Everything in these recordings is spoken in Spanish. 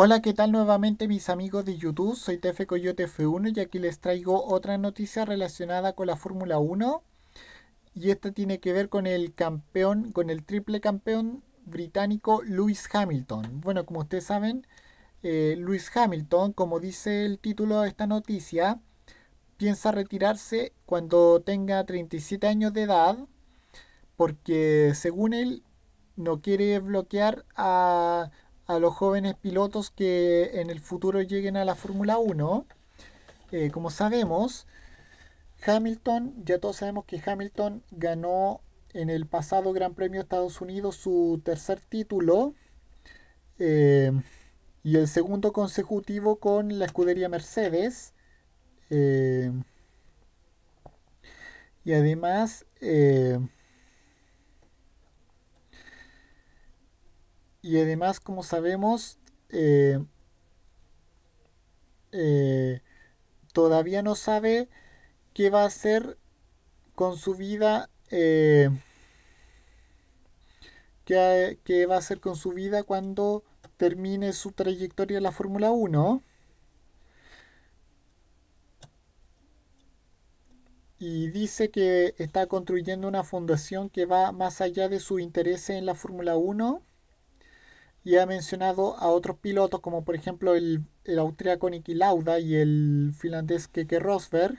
Hola, ¿qué tal nuevamente mis amigos de YouTube? Soy TF Coyote F1 y aquí les traigo otra noticia relacionada con la Fórmula 1. Y esta tiene que ver con el campeón, con el triple campeón británico Lewis Hamilton. Bueno, como ustedes saben, eh, Lewis Hamilton, como dice el título de esta noticia, piensa retirarse cuando tenga 37 años de edad, porque según él no quiere bloquear a, a los jóvenes pilotos que en el futuro lleguen a la Fórmula 1. Eh, como sabemos, Hamilton, ya todos sabemos que Hamilton ganó en el pasado Gran Premio de Estados Unidos su tercer título eh, y el segundo consecutivo con la escudería Mercedes. Eh, y además, Y además, como sabemos, eh, eh, todavía no sabe qué va a hacer con su vida. Eh, qué, qué va a hacer con su vida cuando termine su trayectoria en la Fórmula 1. y dice que está construyendo una fundación que va más allá de su interés en la Fórmula 1 y ha mencionado a otros pilotos como por ejemplo el, el austriaco Niki Lauda y el finlandés Keke Rosberg,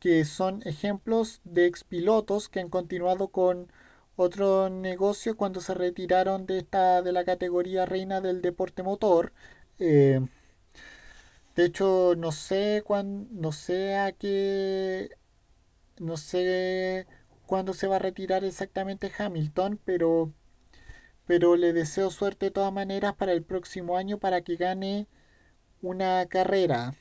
que son ejemplos de expilotos que han continuado con otro negocio cuando se retiraron de esta de la categoría reina del deporte motor. Eh, de hecho, no sé no sé a qué, no sé cuándo se va a retirar exactamente Hamilton, pero pero le deseo suerte de todas maneras para el próximo año para que gane una carrera.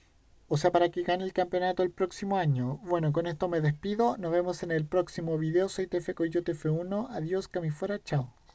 O sea, para que gane el campeonato el próximo año. Bueno, con esto me despido. Nos vemos en el próximo video. Soy TF yo tefe 1 Adiós, que fuera. Chao.